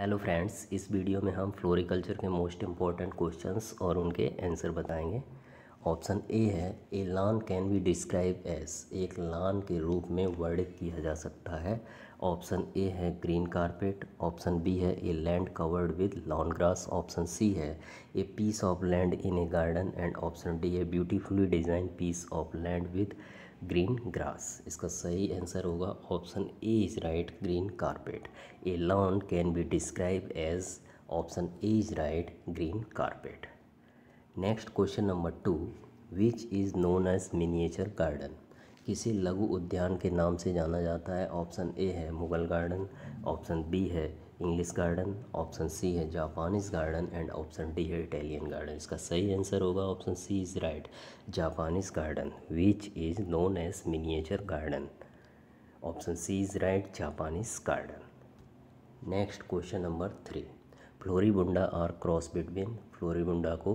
hello friends इस video में हम फ्लोरिकल्चर के मोस्ट इम्पॉर्टेंट क्वेश्चंस और उनके आंसर बताएंगे ऑप्शन ए है a lawn can be describe as एक लान के रूप में वर्ड किया जा सकता है ऑप्शन ए है ग्रीन कारपेट ऑप्शन बी है a land covered with lawn grass option C है a piece of land in a garden and option D है beautifully design piece of land with green grass इसका सही answer होगा option A is right green carpet a lawn can be describe as option A is right green carpet next question number two which is known as miniature garden किसी लघु उद्यान के नाम से जाना जाता है ऑप्शन ए है मुगल गार्डन ऑप्शन बी है इंग्लिश गार्डन ऑप्शन सी है Japanese garden and option D है इटालियन गार्डन इसका सही आंसर होगा option C is right Japanese garden which is known as miniature garden option C is right Japanese garden next question number three floribunda are cross between floribunda को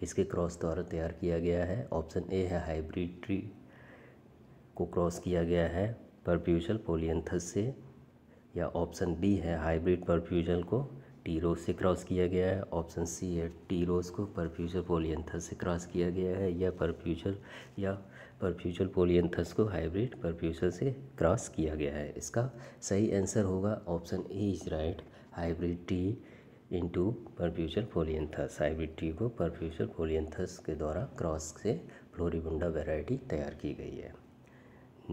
किसके cross द्वारा तैयार किया गया है ऑप्शन ए है hybrid tree को cross किया गया है परप्यूशल पोलियंथस से या ऑप्शन बी है हाइब्रिड परफ्यूजल को टी रोज से क्रॉस किया गया है ऑप्शन सी है टी रोज को परफ्यूजल पोलियंथस से क्रॉस किया गया है या परफ्यूजल या परफ्यूजल पोलियंथस को हाइब्रिड परफ्यूजल से क्रॉस किया गया है इसका सही आंसर होगा option A is right hybrid tea into perpetual polyanthus hybrid tea को परफ्यूजल पोलियंथस के द्वारा क्रॉस से फ्लोरीबुंडा वेराइटी तैयार की गई है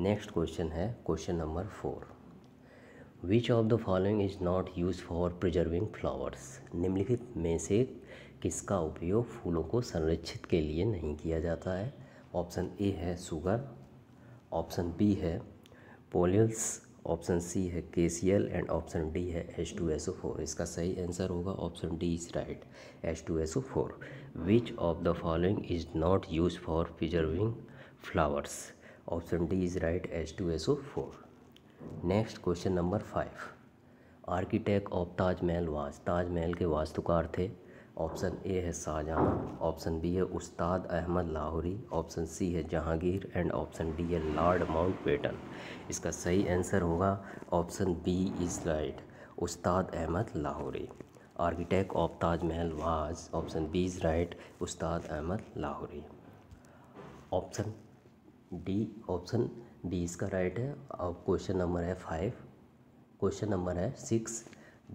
नेक्स्ट क्वेश्चन है question number four which of the following is not use for preserving flowers निम्नलिखित में से किसका उपयोग फूलों को संरक्षित के लिए नहीं किया जाता है ऑप्शन ए है सुगर ऑप्शन बी है पोलियल्स ऑप्शन सी है K C L and option D है H two S O four इसका सही आंसर होगा option D is right H two S O four which of the following is not use for preserving flowers option D is right H two S O four next question number five architect of Taj Mahal was Taj Mahal के वास्तुकार थे option A है Shahjahan option B है उस्ताद Ahmad Lahori option C है Jahangir and option D है Lord Mountbatten इसका सही आंसर होगा option B is right Ustad Ahmad Lahori architect of Taj Mahal was option B is right Ustad Ahmad Lahori option D option D इसका राइट है और क्वेश्चन नंबर है फाइव क्वेश्चन नंबर है six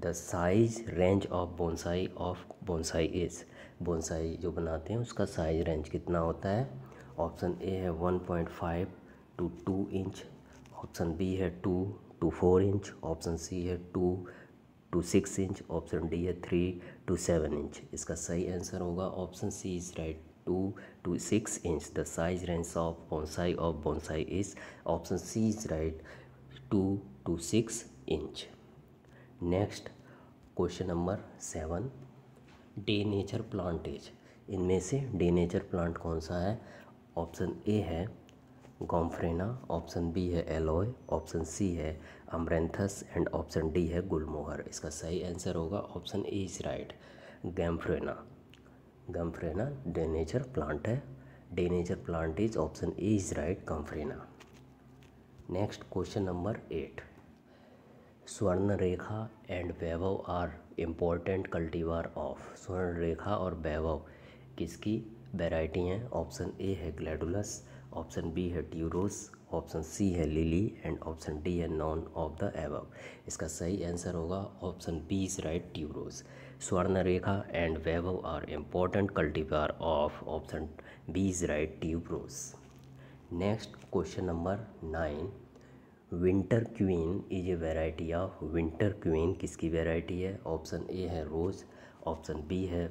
the size range of bonsai of bonsai is bonsai जो बनाते हैं उसका size range कितना होता है ऑप्शन ए है one point five to two inch option B है two to four inch option C है two to six inch option D है थ्री टू सेवन इंच इसका सही आंसर होगा option C is right two to six inch the size range of bonsai of bonsai is option C is right two to six inch next question number seven day nature plant is इनमें से day nature plant कौन सा है option A है gomphrena option B है aloe option C है amaranthus and option D है गुलमोहर इसका सही आंसर होगा option A is right gomphrena gomphrena day nature plant है day nature plant is option A is right gomphrena next question number eight Swarna Rekha and Vaibhav are important cultivar of Swarna Rekha और वैभव किसकी variety हैं option A है ग्लैडुलस option B है ट्यूरोस option C है lily and option D है none of the above इसका सही answer होगा option B is right tuberose Swarna Rekha and Vaibhav are important cultivar of option B is right tuberose next question number nine winter queen is a variety of winter queen किसकी variety है option A है rose option B है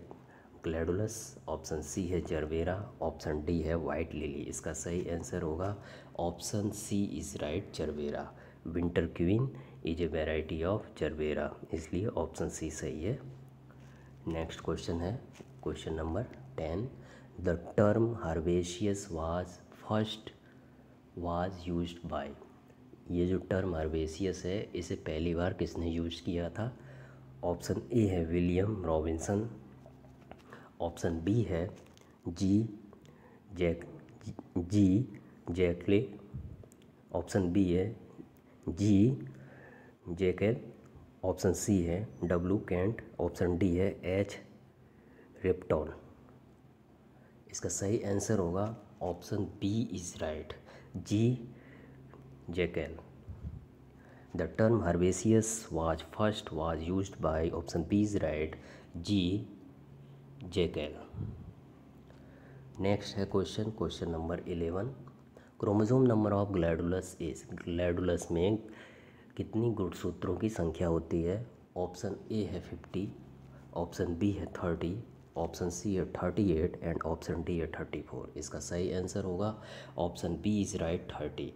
gladiolus option C है gerbera option D है white lily इसका सही answer होगा option C is right gerbera winter queen is a variety of gerbera इसलिए ऑप्शन सी सही है नेक्स्ट क्वेश्चन है question number ten the term herbaceous was first was use by ये जो टर्म हार्वेशियस है इसे पहली बार किसने यूज किया था ऑप्शन ए है विलियम रॉबिन्सन ऑप्शन बी है G Jack G Jekyll option B है जी जैकेल ऑप्शन सी है डब्लू कैंट ऑप्शन डी है एच रिप्टॉन इसका सही आंसर होगा option B is right G Jekyll the term herbaceous was first was used by option B is right G J can next है question question number eleven chromosome number of gladiolus is gladiolus में कितनी गुणसूत्रों की संख्या होती है option A है fifty option B है थर्टी ऑप्शन सी है thirty eight and option D है थर्टी फोर इसका सही आंसर होगा option B is right thirty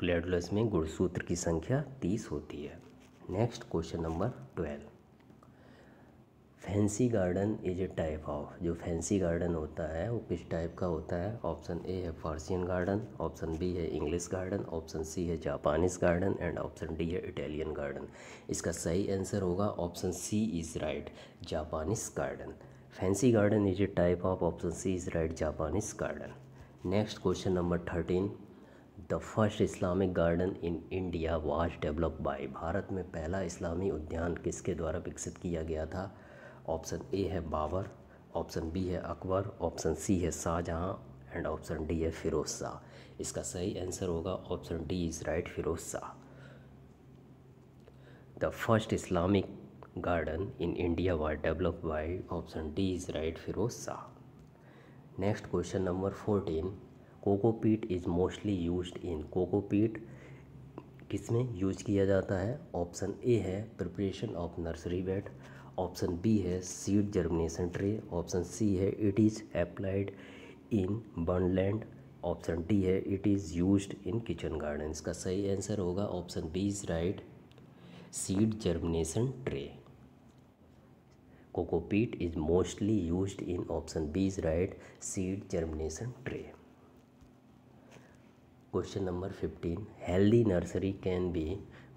gladiolus में गुणसूत्र की संख्या तीस होती है next question number twelve fancy garden is a type of जो फैंसी गार्डन होता है वो किस टाइप का होता है ऑप्शन ए है फारसियन गार्डन ऑप्शन बी है इंग्लिश गार्डन ऑप्शन सी है Japanese garden and option D है इटालियन गार्डन इसका सही आंसर होगा option C is right Japanese garden fancy garden is a type of option C is right Japanese garden next question number thirteen the first Islamic garden in India was develop by Bharat में पहला इस्लामी उद्यान किसके द्वारा विकसित किया गया था option A है बाबर ऑप्शन बी है अकबर ऑप्शन सी है शाहजहाँ एंड ऑप्शन डी है फिरोज शाह इसका सही आंसर होगा option D is right Firoz Shah the first Islamic garden in India was develop by option D is right Firoz Shah next question number fourteen cocopeat is mostly use in cocopeat किस में use किया जाता है option A है preparation of nursery bed option B है seed germination tray option C है it is applied in barren land option D है it is use in kitchen garden इसका सही आंसर होगा option B is right seed germination tray cocopeat is mostly use in option B is right seed germination tray question number fifteen healthy nursery can be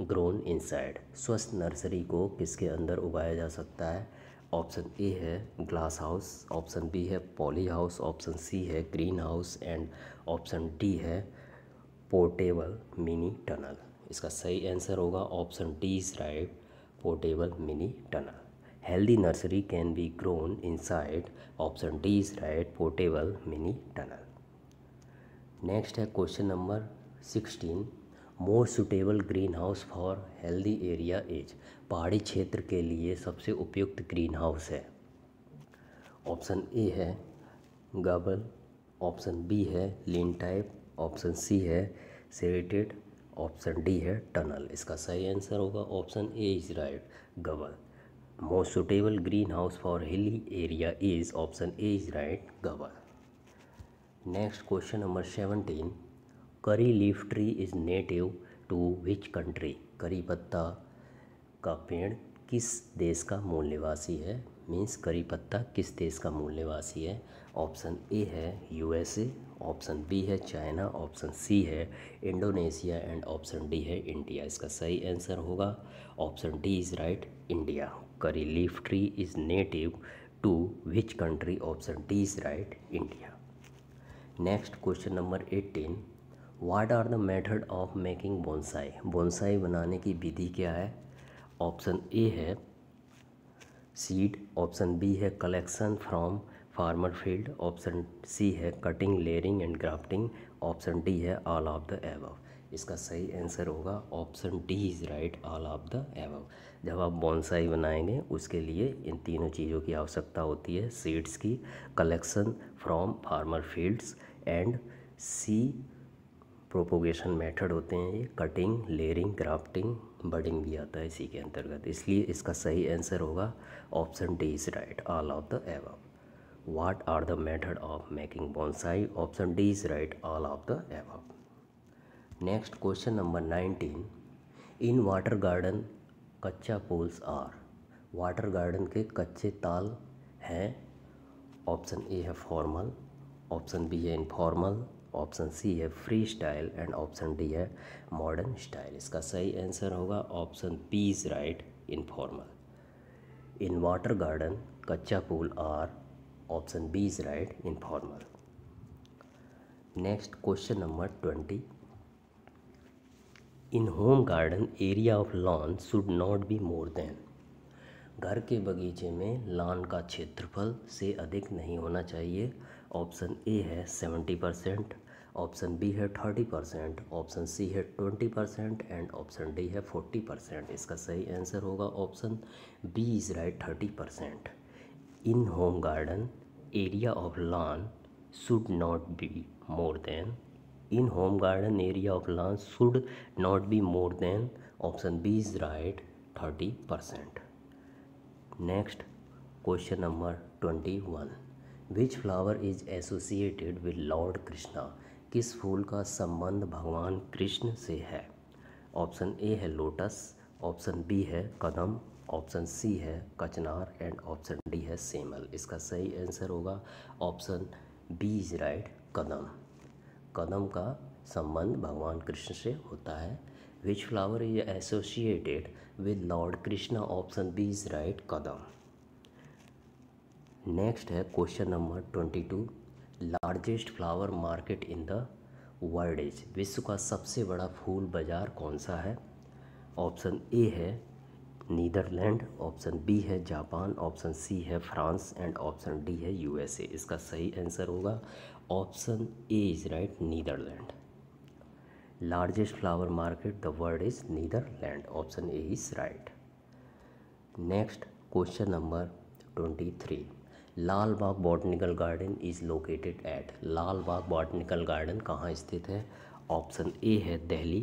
grown inside स्वस्थ nursery को किसके अंदर उगाया जा सकता है ऑप्शन ए है glass house option B है पॉली हाउस ऑप्शन सी है green house and option D है पोर्टेबल मिनी टनल इसका सही आंसर होगा option D is right portable mini tunnel healthy nursery can be grown inside option D is right portable mini tunnel next है question number sixteen more suitable green house for healthy area is पहाड़ी क्षेत्र के लिए सबसे उपयुक्त green house है option A है gable option B है लिन टाइप ऑप्शन सी है सेरेटेड ऑप्शन डी है टनल इसका सही आंसर होगा option A is right gable most suitable green house for hilly area is option A is right gable next question number seventeen curry leaf tree is native to which country curry पत्ता का पेड़ किस देश का मूल निवासी है means करी पत्ता किस देश का मूल निवासी है ऑप्शन ए है यूएसए ऑप्शन बी है चाइना ऑप्शन सी है इंडोनेशिया एंड ऑप्शन डी है इंडिया इसका सही आंसर होगा option D is right India curry leaf tree is native to which country option D is right India next question number eighteen what are the method of making bonsai bonsai बनाने की विधि क्या है option A है seed option B है collection from farmer field option C है cutting layering and grafting option D है all of the above इसका सही आंसर होगा option D is right all of the above जब आप बोनसाई बनाएंगे उसके लिए इन तीनों चीज़ों की आवश्यकता होती है सीड्स की collection from farmer fields and C propagation method होते हैं ये कटिंग लेयरिंग ग्राफ्टिंग बडिंग भी आता है इसी के अंतर्गत इसलिए इसका सही आंसर होगा option D is right all of the above what are the method of making bonsai option D is right all of the above next question number nineteen in water garden कच्चा pools are water garden के कच्चे ताल हैं option A है formal option B है informal option C है free style and option D है modern style इसका सही आंसर होगा option B is right informal in water garden कच्चा pool are option B is right informal next question number twenty in home garden area of lawn should not be more than घर के बगीचे में lawn का क्षेत्रफल से अधिक नहीं होना चाहिए ऑप्शन ए है सेवेंटी परसेंट ऑप्शन बी है थर्टी परसेंट ऑप्शन सी है twenty percent and option D है फोर्टी परसेंट इसका सही आंसर होगा option B is right thirty percent in home garden area of lawn should not be more than in home garden area of lawn should not be more than option B is right thirty percent next question number twenty one which flower is associated with lord Krishna किस फूल का संबंध भगवान कृष्ण से है option A है lotus option B है कदम option C है कचनार एंड ऑप्शन डी है सेमल इसका सही आंसर होगा option B is right kadam कदम का संबंध भगवान कृष्ण से होता है which flower is associated with lord Krishna option B is right kadam next है question number twenty two largest flower market in the world is विश्व का सबसे बड़ा फूल बाज़ार कौन सा है ऑप्शन ए है नीदरलैंड ऑप्शन बी है जापान ऑप्शन सी है फ्रांस एंड ऑप्शन डी है यूएसए इसका सही आंसर होगा option A is right Netherland largest flower market the world is Netherland option A is right next question number twenty three Lal Bagh botanical garden is located at Lal Bagh botanical garden कहाँ स्थित है option A है Delhi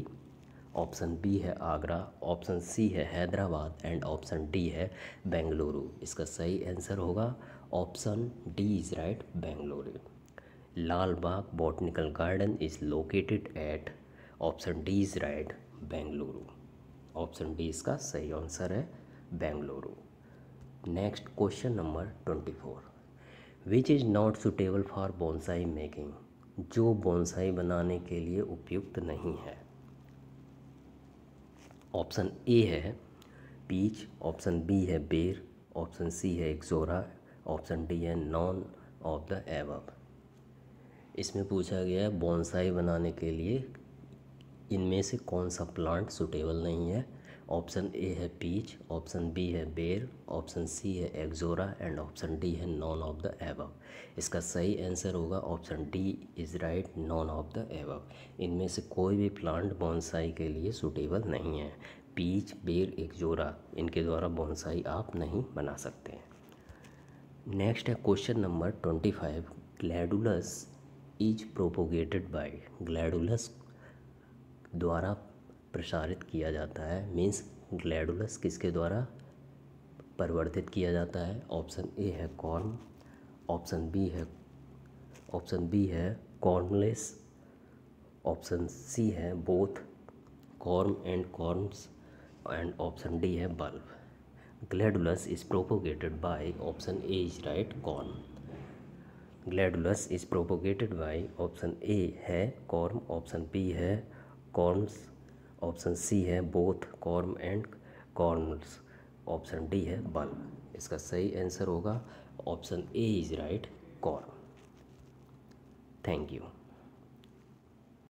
option B है Agra option C है Hyderabad and option D है बेंगलुरु इसका सही answer होगा option D is right Bengaluru Lal Bagh botanical garden is located at option D is right Bengaluru option D इसका सही आंसर है Bengaluru next question number twenty four which is not suitable for bonsai making जो bonsai बनाने के लिए उपयुक्त नहीं है ऑप्शन ए है पीच ऑप्शन बी है बेर ऑप्शन सी है एक्सोरा ऑप्शन डी है नॉन ऑफ द एवब इसमें पूछा गया है बोनसाई बनाने के लिए इनमें से कौन सा प्लांट सुटेबल नहीं है ऑप्शन ए है पीच ऑप्शन बी है बेर ऑप्शन सी है एक्जोरा एंड ऑप्शन डी है नॉन ऑफ द एवब इसका सही आंसर होगा option D is right none of the above इनमें से कोई भी प्लांट बॉन्साई के लिए सूटेबल नहीं है पीच बेर एक्जोरा इनके द्वारा बॉन्साई आप नहीं बना सकते नेक्स्ट है question number twenty five gladiolus is propagated by gladiolus द्वारा प्रसारित किया जाता है मीन्स ग्लैडुलस किसके द्वारा परिवर्तित किया जाता है ऑप्शन ए है कॉर्न ऑप्शन बी है ऑप्शन बी है कॉर्नलेस ऑप्शन सी है both corm and corms and option D है bulb gladiolus is propagated by option A is right corm gladiolus is propagated by option A है corm option B है corms option C है both corm and cormels option D है bulb इसका सही answer होगा option A is right corm thank you